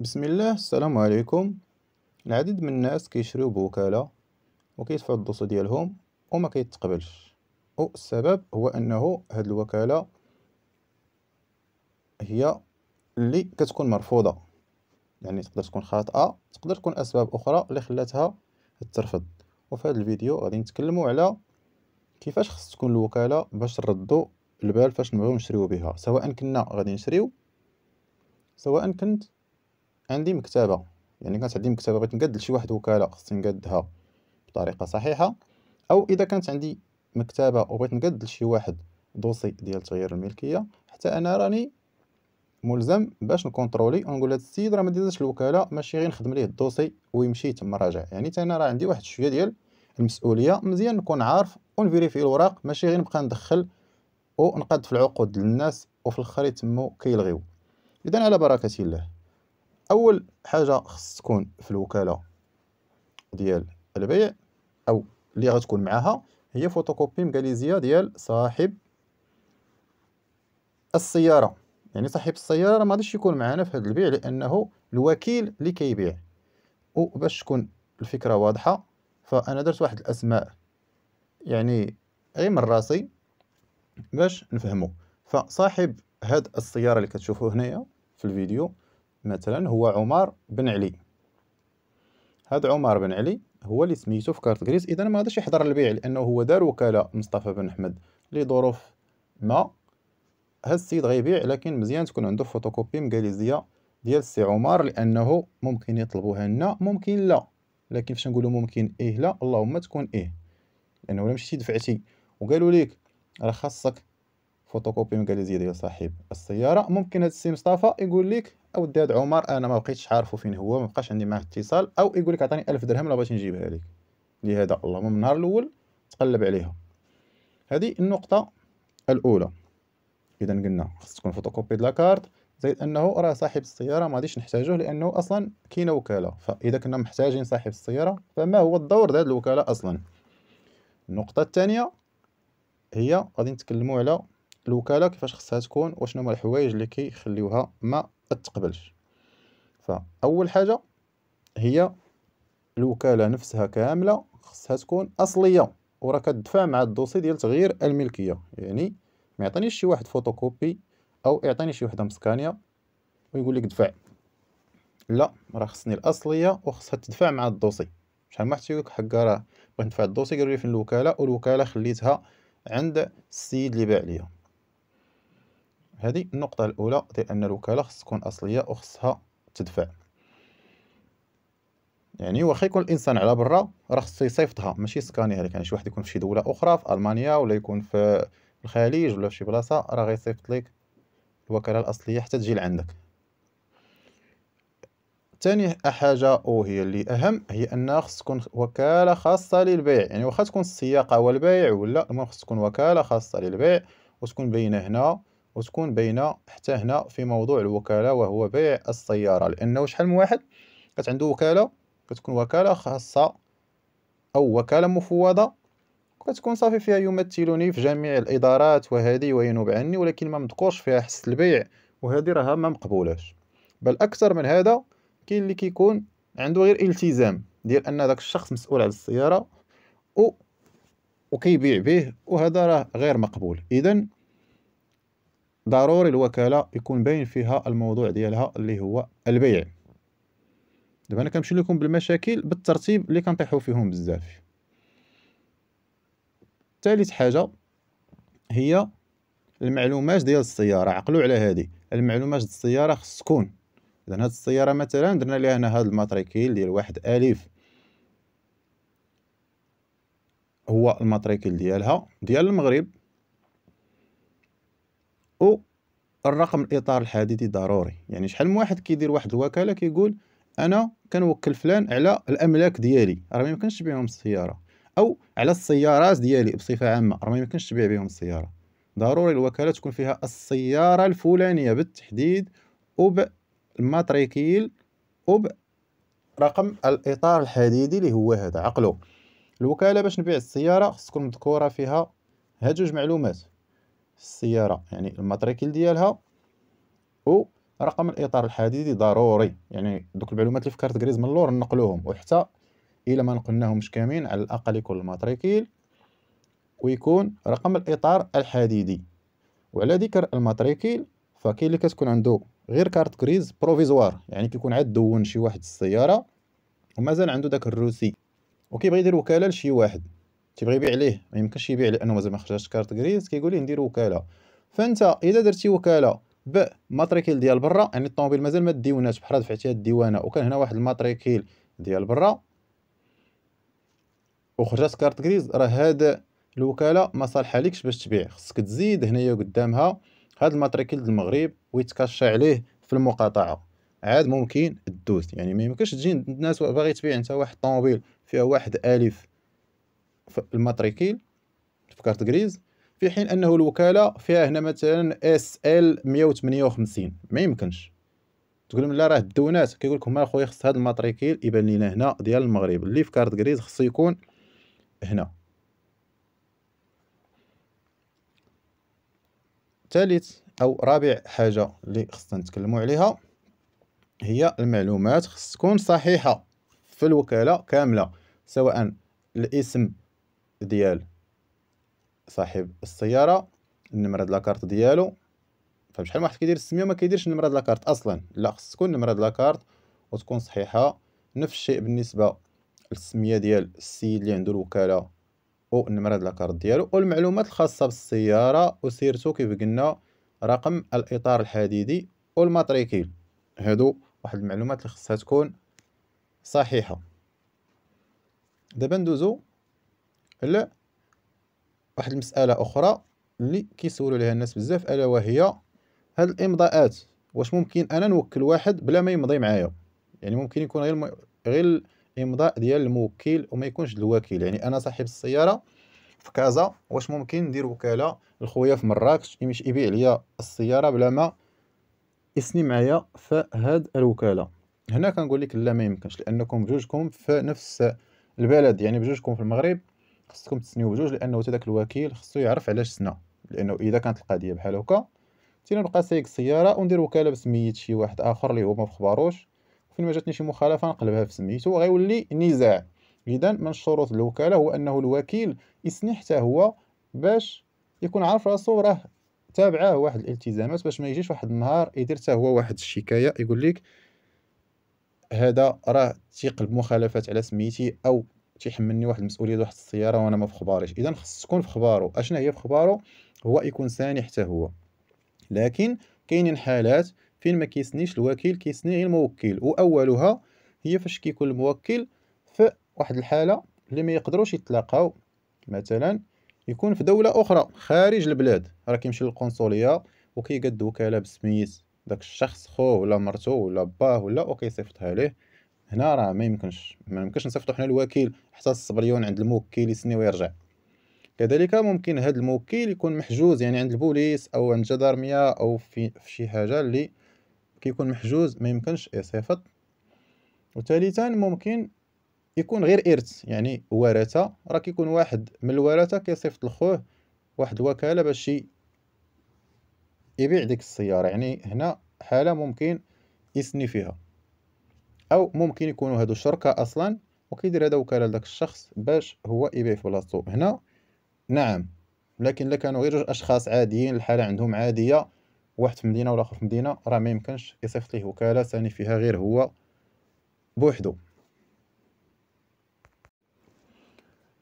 بسم الله السلام عليكم العديد من الناس كيشريو بوكالة وكيدفعو الدوسو ديالهم وما كيتقبلش والسبب هو انه هاد الوكالة هي اللي كتكون مرفوضة يعني تقدر تكون خاطئة تقدر تكون اسباب اخرى اللي خلاتها ترفض وفي هذا الفيديو غادي نتكلمو على كيفاش خص تكون الوكالة باش نردو البال فاش نبغيو نشريو بها سواء كنا غادي نشريو سواء كنت عندي مكتبة يعني كانت عندي مكتبة بغيت نقاد لشي واحد وكالة خصني نقادها بطريقة صحيحة أو إذا كانت عندي مكتبة وبغيت نقاد لشي واحد دوسي ديال تغيير الملكية حتى أنا راني ملزم باش نكونترولي ونقول هاد السيد راه ما دازش الوكالة ماشي غير نخدم ليه الدوسي ويمشي تما راجع يعني تانا أنا راه عندي واحد شوية ديال المسؤولية مزيان نكون عارف ونفيريفي الوراق ماشي غير نبقى ندخل ونقاد في العقود للناس وفي الاخر يتمو كيلغيو اذا على بركه الله اول حاجه خص تكون في الوكاله ديال البيع او اللي غتكون معاها هي فوتوكوبي مكاليزيه ديال صاحب السياره يعني صاحب السياره ما غاديش يكون معنا في هذا البيع لانه الوكيل اللي كيبيع وباش تكون الفكره واضحه فانا درت واحد الاسماء يعني غير من راسي باش نفهمو فصاحب هاد السياره اللي كتشوفوه هنايا في الفيديو مثلا هو عمر بن علي هذا عمر بن علي هو اللي سميتو في كارت غريس اذا ما غاديش يحضر البيع لانه هو دار وكاله مصطفى بن احمد لظروف ما هاد السيد غيبيع لكن مزيان تكون عنده فوتوكوبي مكاليزيه ديال السي عمر لانه ممكن يطلبوها لنا ممكن لا لكن فاش نقولوا ممكن ايه لا اللهم تكون ايه لانه الا مشيتي دفعتي وقالوا ليك راه خاصك فوتوكوبي مكاليزيد ديال صاحب السياره ممكن هاد السي مصطفى يقول لك اودي هاد عمر انا ما بقيتش عارفه فين هو ما بقاش عندي معاه اتصال او يقول لك عطاني 1000 درهم لا بغيت نجيبها لك لهذا اللهم من النهار الاول تقلب عليها هذه النقطه الاولى اذا قلنا خص تكون فوتوكوبي د لاكارت زائد انه راه صاحب السياره ما غاديش نحتاجوه لانه اصلا كاينه وكاله فاذا كنا محتاجين صاحب السياره فما هو الدور ديال الوكاله اصلا النقطه الثانيه هي غادي نتكلموا على الوكاله كيفاش خصها تكون وشنو هما الحوايج اللي كيخليوها ما تتقبلش فاول حاجه هي الوكاله نفسها كامله خصها تكون اصليه وراه كتدفع مع الدوسي ديال تغيير الملكيه يعني ما يعطينيش شي واحد فوتوكوبي او يعطيني شي وحده مسكانيه ويقول لك دفع لا راه خصني الاصليه وخصها تدفع مع الدوسي شحال ما حتى لك حقا راه بغيت ندفع الدوسي قالوا لي فين الوكاله والوكاله خليتها عند السيد اللي باع ليا هذه النقطة الأولى ديال أن الوكالة خص تكون أصلية وخصها تدفع يعني واخا يكون الانسان على برا راه خصو يصيفطها ماشي سكانيها لك يعني شي واحد يكون في شي دوله اخرى في المانيا ولا يكون في الخليج ولا في شي بلاصه راه غيصيفط لك الوكاله الاصليه حتى تجي لعندك ثاني حاجه وهي اللي اهم هي انها خص تكون وكاله خاصه للبيع يعني واخا تكون السياقه والبيع ولا المهم خص تكون وكاله خاصه للبيع وتكون باينه هنا وتكون باينه حتى هنا في موضوع الوكاله وهو بيع السياره لانه شحال من واحد كانت عنده وكاله كتكون وكاله خاصه او وكاله مفوضه كتكون صافي فيها يمثلني في جميع الادارات وهذه وينوب عني ولكن ما مذكورش فيها حس البيع وهذه راها ما مقبولاش بل اكثر من هذا كاين اللي كيكون عنده غير التزام ديال ان داك الشخص مسؤول على السياره و وكيبيع به وهذا راه غير مقبول اذا ضروري الوكالة يكون باين فيها الموضوع ديالها اللي هو البيع دابا انا كنمشي لكم بالمشاكل بالترتيب اللي كنطيحو فيهم بزاف ثالث حاجة هي المعلومات ديال السيارة عقلوا على هذه المعلومات ديال السيارة خص تكون اذا هاد السيارة مثلا درنا ليها هنا هاد الماتريكيل ديال واحد ألف هو الماتريكيل ديالها ديال المغرب او الرقم الاطار الحديدي ضروري يعني شحال من واحد كيدير واحد الوكاله كيقول انا كنوكل فلان على الاملاك ديالي راه ما يمكنش تبيعهم السياره او على السيارات ديالي بصفه عامه راه ما يمكنش تبيع بهم السياره ضروري الوكاله تكون فيها السياره الفلانيه بالتحديد وبالماتريكيل وب رقم الاطار الحديدي اللي هو هذا عقله الوكاله باش نبيع السياره خص تكون مذكوره فيها هاد جوج معلومات السيارة يعني الماتريكل ديالها و رقم الإطار الحديدي ضروري يعني دوك المعلومات اللي في كارت غريز من اللور نقلوهم وحتى إلا ما نقلناهمش كاملين على الأقل يكون الماتريكيل ويكون رقم الإطار الحديدي وعلى ذكر الماتريكيل فكاين اللي كتكون عنده غير كارت غريز بروفيزوار يعني كيكون عاد دون شي واحد السيارة ومازال عنده داك الروسي وكيبغي يدير وكالة لشي واحد تيبغي يبيع ليه ما يمكنش يبيع لانه مازال ما خرجتش كارت غريز كيقول ليه ندير وكاله فانت اذا درتي وكاله بماتريكيل ديال برا يعني الطوموبيل مازال ما ديوناش بحال هاد الديوانه وكان هنا واحد الماتريكيل ديال برا وخرجت كارت غريز راه هاد الوكاله ما صالحه ليكش باش تبيع خصك تزيد هنايا قدامها هاد الماتريكيل ديال المغرب ويتكشى عليه في المقاطعه عاد ممكن تدوز يعني ما يمكنش تجي الناس باغي تبيع انت واحد الطوموبيل فيها واحد الف الماتريكيل في كارت غريز في حين انه الوكاله فيها هنا مثلا اس ال 158 ما يمكنش تقول لهم لا راه الدونات كيقول لكم اخويا خص هذا الماتريكيل يبان لينا هنا ديال المغرب اللي في كارت غريز خصو يكون هنا ثالث او رابع حاجه اللي خصنا نتكلموا عليها هي المعلومات خص تكون صحيحه في الوكاله كامله سواء الاسم ديال صاحب السياره النمره ديال لاكارت ديالو فبشحال واحد كيدير السميه وما كيديرش النمره ديال لاكارت اصلا لا خص تكون النمره ديال لاكارت وتكون صحيحه نفس الشيء بالنسبه للسميه ديال السيد اللي عنده الوكاله النمره ديال لاكارت ديالو والمعلومات الخاصه بالسياره وسيرته كيف قلنا رقم الاطار الحديدي والماتريكيل هادو واحد المعلومات اللي خصها تكون صحيحه دابا ندوزو على واحد المسألة أخرى اللي كيسولوا عليها الناس بزاف ألا وهي هاد الإمضاءات واش ممكن أنا نوكل واحد بلا ما يمضي معايا يعني ممكن يكون غير الم... غير الإمضاء ديال الموكل وما يكونش الوكيل يعني أنا صاحب السيارة في كازا واش ممكن ندير وكالة لخويا في مراكش يمشي يبيع ليا السيارة بلا ما يسني معايا في هاد الوكالة هنا كنقول لك لا ما يمكنش لأنكم بجوجكم في نفس البلد يعني بجوجكم في المغرب خصكم تسنيو بجوج لانه حتى الوكيل خصو يعرف علاش سنا لانه اذا كانت القضيه بحال هكا نبقى سايق السياره وندير وكاله بسميه شي واحد اخر اللي هو ما فخباروش وفين ما جاتني شي مخالفه نقلبها في سميتو وغيولي نزاع اذا من شروط الوكاله هو انه الوكيل يسني حتى هو باش يكون عارف راسو راه تابعه واحد الالتزامات باش ما يجيش واحد النهار يدير حتى هو واحد الشكايه يقول لك هذا راه تيقلب مخالفات على سميتي او تيحملني واحد المسؤوليه واحد السياره وانا ما في خباريش اذا خص تكون في خبارو اشنا هي في خبارو هو يكون ساني حتى هو لكن كاينين حالات فين ما كيسنيش الوكيل كيسني غير الموكل واولها هي فاش كيكون الموكل في واحد الحاله اللي ما يقدروش يتلاقاو مثلا يكون في دوله اخرى خارج البلاد راه كيمشي للقنصليه وكيقاد وكاله بسميت داك الشخص خوه ولا مرتو ولا باه ولا وكيصيفطها ليه هنا راه ما يمكنش ما يمكنش نصيفطو حنا الوكيل حتى الصبريون عند الموكل يسني ويرجع كذلك ممكن هذا الموكل يكون محجوز يعني عند البوليس او عند الجدارميه او في, في شي حاجه اللي كيكون محجوز ما يمكنش يصيفط وثالثا ممكن يكون غير ارث يعني ورثه راه كيكون واحد من الورثه كيصيفط لخوه واحد الوكاله باش يبيع ديك السياره يعني هنا حاله ممكن يسني فيها او ممكن يكونوا هادو شركاء اصلا وكيدير هذا وكاله لذاك الشخص باش هو يبيع في بلاصتو هنا نعم لكن الا كانوا غير جوج اشخاص عاديين الحاله عندهم عاديه واحد في مدينه والاخر في مدينه راه ما يمكنش يصيفط ليه وكاله ثاني فيها غير هو بوحدو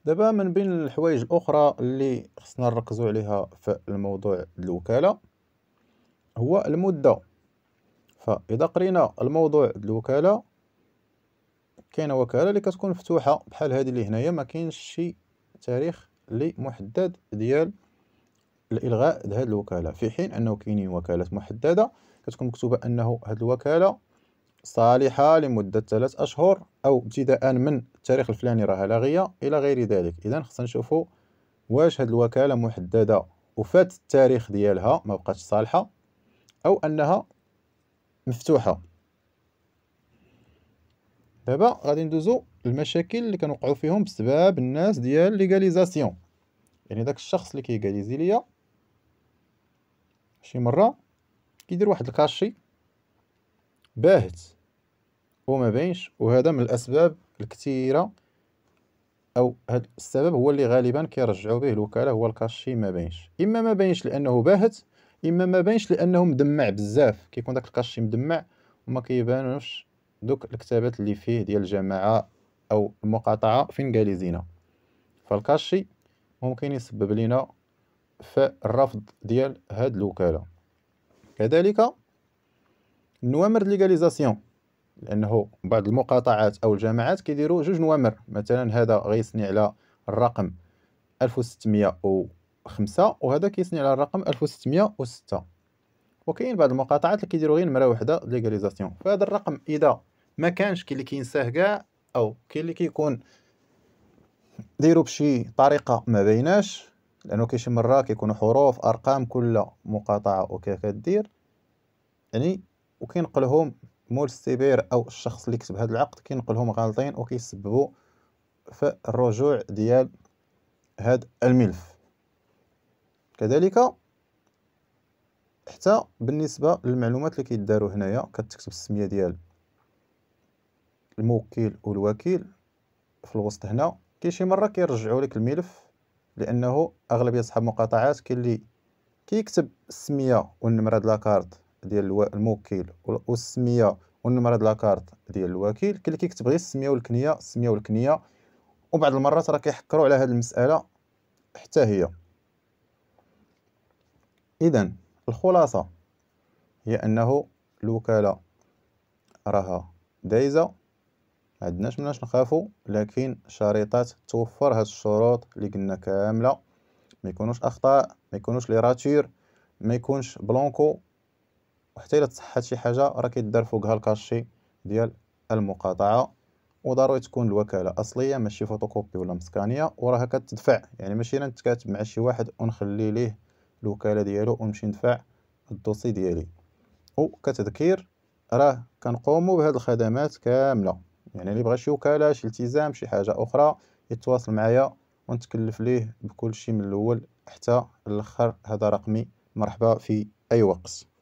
دابا من بين الحوايج الاخرى اللي خصنا نركزوا عليها في الموضوع الوكاله هو المده فاذا قرينا الموضوع الوكاله كاينه وكاله اللي كتكون مفتوحه بحال هذه اللي هنايا ما كاينش شي تاريخ اللي محدد ديال الالغاء هذه الوكاله في حين انه كاينين وكالات محدده كتكون مكتوبه انه هذه الوكاله صالحه لمده ثلاث اشهر او ابتداء من التاريخ الفلاني راها لاغيه الى غير ذلك اذا خصنا نشوفوا واش هذه الوكاله محدده وفات التاريخ ديالها ما بقاتش صالحه او انها مفتوحه دابا غادي ندوزو المشاكل اللي كنوقعو فيهم بسبب الناس ديال ليغاليزاسيون يعني داك الشخص اللي كيغاليزي ليا شي مره كيدير واحد الكاشي باهت وما باينش وهذا من الاسباب الكثيره او هاد السبب هو اللي غالبا كيرجعوا به الوكاله هو الكاشي ما باينش اما ما باينش لانه باهت اما ما باينش لانه مدمع بزاف كيكون داك الكاشي مدمع وما كيبانوش دوك الكتابات اللي فيه ديال الجماعة أو المقاطعة فين جالزين فالكاشي ممكن يسبب لنا في الرفض ديال هاد الوكالة كذلك النوامر ليغاليزاسيون لانه بعض المقاطعات او الجماعات كيديروا جوج نوامر مثلا هذا غيسني على الرقم 1605 وهذا كيسني على الرقم 1606 وكاين بعض المقاطعات اللي كيديروا غير مره وحده ليغاليزاسيون فهذا الرقم اذا ما كانش كاين اللي كينساه كاع او كاين اللي كيكون ديرو بشي طريقه ما بيناش لانه كاين شي مره كيكونوا حروف ارقام كل مقاطعه وكيف كدير يعني وكينقلهم مول السيبير او الشخص اللي كتب هذا العقد كينقلهم غالطين وكيسببوا في الرجوع ديال هذا الملف كذلك حتى بالنسبه للمعلومات اللي كيداروا هنايا كتكتب السميه ديال الموكل والوكيل في الوسط هنا كاين شي مره كيرجعوا لك الملف لانه اغلبيه صحاب المقاطعات كاين اللي كيكتب السميه والنمره ديال لاكارت ديال الموكل والسميه والنمره ديال لاكارت ديال الوكيل كاين اللي كيكتب غير السميه والكنيه السميه والكنيه وبعض المرات راه كيحكروا على هذه المساله حتى هي اذا الخلاصه هي انه الوكاله راها دايزه عندناش مناش نخافو لكن الشريطات توفر هاد الشروط اللي قلنا كامله ما يكونوش اخطاء ما يكونوش لي راتور ما يكونش بلونكو وحتى الا تصحت شي حاجه راه كيدار فوقها الكاشي ديال المقاطعه وضروري تكون الوكاله اصليه ماشي فوتوكوبي ولا مسكانيه وراها كتدفع يعني ماشي انا نتكاتب مع شي واحد ونخلي ليه الوكاله ديالو ونمشي ندفع الدوسي ديالي وكتذكير راه كنقومو بهاد الخدمات كامله يعني اللي بغى شي وكاله شي التزام شي حاجه اخرى يتواصل معايا ونتكلف ليه بكل شيء من الاول حتى الاخر هذا رقمي مرحبا في اي وقت